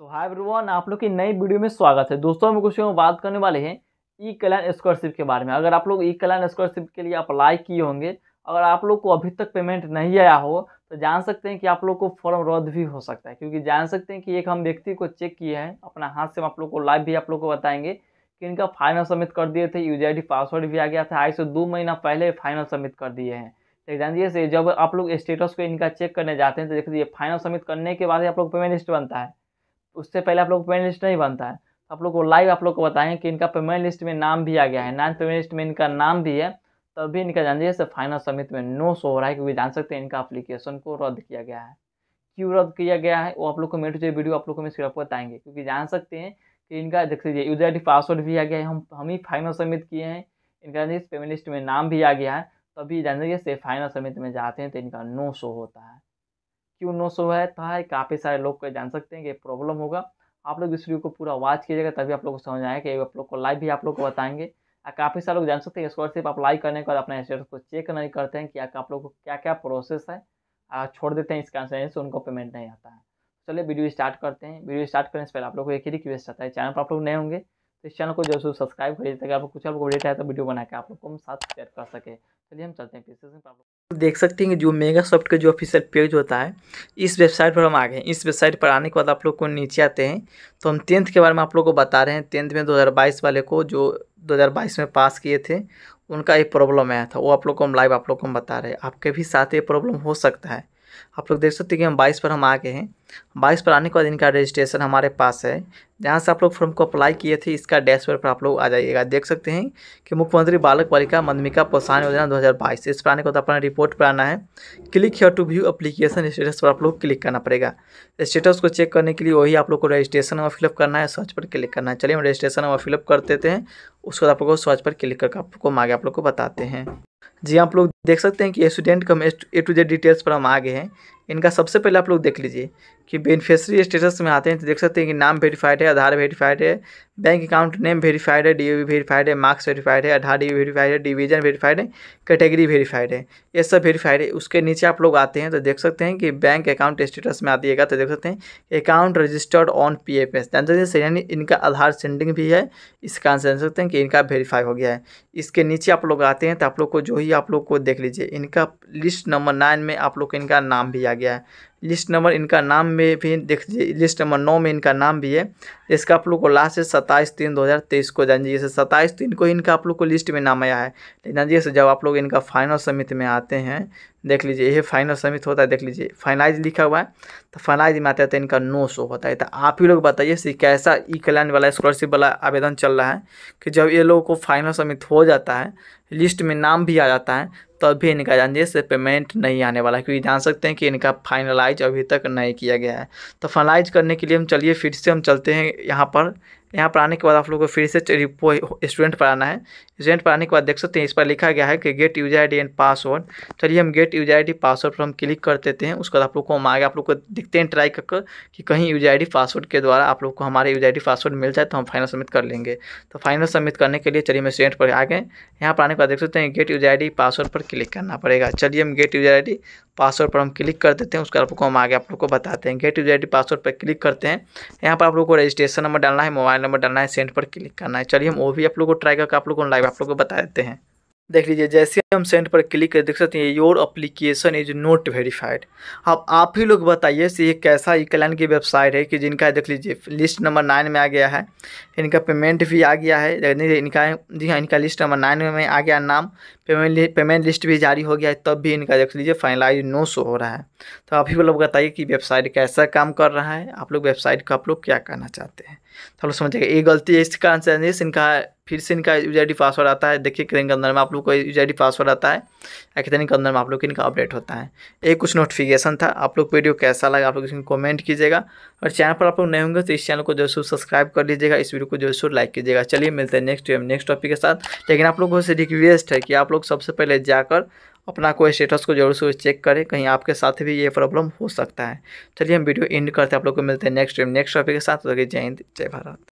तो hi everyone आप लोग की नई वीडियो में स्वागत है दोस्तों हम कुछ बात करने वाले हैं ई कल्याण स्कॉलरशिप के बारे में अगर आप लोग ई कल्याण स्कॉलरशिप के लिए अप्लाई किए होंगे अगर आप लोग को अभी तक पेमेंट नहीं आया हो तो जान सकते हैं कि आप लोग को फॉर्म रद्द भी हो सकता है क्योंकि जान सकते हैं कि एक हम व्यक्ति को चेक किए हैं अपना हाथ से हम आप लोग को लाइव भी आप लोग को बताएंगे कि इनका फाइनल सबमिट कर दिए थे यूज आई पासवर्ड भी आ गया था आज से दो महीना पहले फाइनल सबमिट कर दिए हैं तो जानिए जब आप लोग स्टेटस को इनका चेक करने जाते हैं तो देखिए फाइनल सबमिट करने के बाद ही आप लोग पेमेंट लिस्ट बनता है उससे पहले आप लोग पेमेंट लिस्ट नहीं बनता है तो आप लोग को लाइव आप लोग को बताएं कि इनका पेमेंट लिस्ट में नाम भी आ गया है नॉन पेमेंट लिस्ट में इनका नाम भी है तभी इनका जान दीजिए फाइनल समिट में नो शो हो रहा है क्योंकि जान सकते हैं इनका अप्लीकेशन को रद्द किया गया है क्यों रद्द किया गया है वो आप लोग को मेरे जो वीडियो आप लोग को मैं सिर्फ बताएंगे क्योंकि जान सकते हैं कि इनका देख लीजिए यूजर आई पासवर्ड भी आ गया है हम हम ही फाइनल समिट किए हैं इनका पेमेंट लिस्ट में नाम भी आ गया है तभी जान दीजिए फाइनल समिट में जाते हैं तो इनका नो शो होता है क्यों नो शो है तो है हाँ, काफ़ी सारे लोग को जान सकते हैं कि प्रॉब्लम होगा आप लोग इस वीडियो को पूरा वॉच कीजिएगा तभी आप लोग को समझ आएगा कि आप लोग को लाइव भी आप लोग को बताएंगे काफ़ी सारे लोग जान सकते हैं स्कॉलरशिप अप्लाई करने के बाद अपने स्टेटस को चेक नहीं करते हैं कि आप लोग को क्या क्या प्रोसेस है छोड़ देते हैं इस कारण से उनको पेमेंट नहीं आता है चलिए वीडियो स्टार्ट करते हैं वीडियो स्टार्ट करने से पहले आप लोग को एक ही रिक्वेस्ट आता है चैनल पर आप लोग नए होंगे तो इस चैनल को जो है सब्सक्राइब करिए ताकि आपको कुछ आपको अपडेट आए तो वीडियो बना के आप लोग को हम साथ शेयर कर सके चलिए हम चलते हैं फिर देख सकते हैं कि जो मेगा सॉफ्ट का जो ऑफिशियल पेज होता है इस वेबसाइट पर हम आ गए इस वेबसाइट पर आने के बाद आप लोग को नीचे आते हैं तो हम टेंथ के बारे में आप लोग को बता रहे हैं टेंथ में 2022 वाले को जो 2022 में पास किए थे उनका एक प्रॉब्लम आया था वो आप लोग को हम लाइव आप लोग को हम बता रहे हैं आपके भी साथ ये प्रॉब्लम हो सकता है आप लोग देख सकते हैं कि हम बाईस पर हम आ गए हैं बाईस पर आने के बाद इनका रजिस्ट्रेशन हमारे पास है जहाँ से आप लोग फॉर्म को अप्लाई किए थे इसका डैशबोर्ड पर आप लोग आ जाइएगा देख सकते हैं कि मुख्यमंत्री बालक बालिका मध्यमिका प्रोत्साहन योजना 2022 इस पर आने के बाद अपना रिपोर्ट पर आना है click here to view application status पर आप लोग क्लिक करना पड़ेगा स्टेटस को चेक करने के लिए वही आप लोग को रजिस्ट्रेशन नंबर फिलअप करना है सर्च पर क्लिक करना है चलिए हम रजिस्ट्रेशन नंबर फिलअप कर देते हैं उसके बाद आप लोग को सर्च पर क्लिक करके आप लोग को मांगे आप लोग को बताते हैं जी आप लोग देख सकते हैं कि स्टूडेंट हम ए टू जेड डिटेल्स पर हम आ गए हैं इनका सबसे पहले आप लोग देख लीजिए कि बेनिफिशरी स्टेटस में आते हैं तो देख सकते हैं कि नाम वेरीफाइड है आधार वेरीफाइड है बैंक अकाउंट नेम वेरीफाइड है डी वेरीफाइड है मार्क्स वेरीफाइड है आधार डी वेरीफाइड है डिवीजन वेरीफाइड है कैटेगरी वेरीफाइड है ये सब वेरीफाइड है उसके नीचे आप लोग आते हैं तो देख सकते हैं कि बैंक अकाउंट स्टेटस में आती है तो देख सकते हैं account registered on P F S यानी इनका आधार सेंडिंग भी है इसका आंसर देख सकते हैं कि इनका वेरीफाई हो गया है इसके नीचे आप लोग आते हैं तो आप लोग को जो ही आप लोग को देख लीजिए इनका लिस्ट नंबर नाइन में आप लोग इनका नाम भी आ गया गया है लिस्ट नंबर इनका नाम में भी देख लीजिए लिस्ट नंबर नौ में इनका नाम भी है इसका आप लोग को लास्ट है सत्ताईस तीन दो हज़ार तेईस को जान जैसे सत्ताईस तीन को इनका आप लोग को लिस्ट में नाम आया है जान जाइए जब आप लोग इनका फाइनल समिति में आते हैं देख लीजिए यह फाइनल समिति होता है देख लीजिए फाइनलाइज लिखा हुआ है तो फाइनलाइज में आता है तो इनका नो शो होता है तो आप ही लोग बताइए सी कैसा ई कल्याण वाला स्कॉलरशिप वाला आवेदन चल रहा है कि जब ये लोगों को फाइनल समिति हो जाता है लिस्ट में नाम भी आ जाता है भी इनका जानिए से पेमेंट नहीं आने वाला है क्योंकि जान सकते हैं कि इनका फाइनलाइज अभी तक नहीं किया गया है तो फाइनलाइज करने के लिए हम चलिए फिर से हम चलते हैं यहाँ पर यहाँ पर आने के बाद आप लोगों को फिर से स्टूडेंट पर आना है स्टूडेंट पर आने के बाद देख सकते हैं इस पर लिखा गया है कि get user I D and password चलिए हम get user I D password पर हम क्लिक कर देते हैं उसके बाद आप लोग को हम आगे आप लोग को दिखते हैं ट्राई कर कि कहीं यूजर आई डी पासवर्ड के द्वारा आप लोग को हमारे यूजर आई डी पासवर्ड मिल जाए तो हम फाइनल सबमिट कर लेंगे तो फाइनल सबमिट करने के लिए चलिए हम स्टूडेंट पर आ गए यहाँ पर आने के बाद देख सकते हैं get user I D password पर क्लिक करना पड़ेगा चलिए हम get user I D password पर हम क्लिक कर देते हैं उसके बाद हम आगे आप लोग को बताते हैं गेट यूजर आई पासवर्ड पर क्लिक करते हैं यहाँ पर आप लोग को रजिस्ट्रेशन नंबर डालना है मोबाइल नंबर डालना है सेंड पर क्लिक करना है चलिए हम वो भी आप लोग को ट्राई करके आप लोग को लाइव आप लोग को बता देते हैं देख लीजिए जैसे हम सेंड पर क्लिक कर देख सकते हैं your application is not verified अब आप ही लोग बताइए से ये कैसा इकलाइन की वेबसाइट है कि जिनका देख लीजिए लिस्ट नंबर नाइन में आ गया है इनका पेमेंट भी आ गया है इनका जी हाँ इनका लिस्ट नंबर नाइन में आ गया नाम पेमेंट पेमेंट लिस्ट भी जारी हो गया है तब भी इनका देख लीजिए फाइनलाइज नो शो हो रहा है तो आप ही लोग बताइए कि वेबसाइट कैसा काम कर रहा है आप लोग वेबसाइट का आप लोग क्या कहना चाहते हैं तो आप लोग समझेगा ये गलती है इसका आंसर नहीं इनका फिर से इनका यूज आई पासवर्ड आता है देखिए कितने के अंदर में आप लोग को यूज आई पासवर्ड आता है या कितने के अंदर में आप लोग इनका अपडेट होता है एक कुछ नोटिफिकेशन था आप लोग वीडियो कैसा लगा आप लोग इसमें कमेंट कीजिएगा और चैनल पर आप लोग नए होंगे तो इस चैनल को जरूर सब्सक्राइब कर लीजिएगा इस वीडियो को जरूर लाइक कीजिएगा चलिए मिलते हैं नेक्स्ट नेक्स्ट टॉपिक के साथ लेकिन आप लोगों से रिक्वेस्ट है कि आप लोग सबसे पहले जाकर अपना कोई स्टेटस को जरूर से चेक करें कहीं आपके साथ भी ये प्रॉब्लम हो सकता है चलिए हम वीडियो एंड करते हैं आप लोग को मिलते हैं नेक्स्ट टाइम नेक्स्ट टॉपिक के साथ जय हिंद जय भारत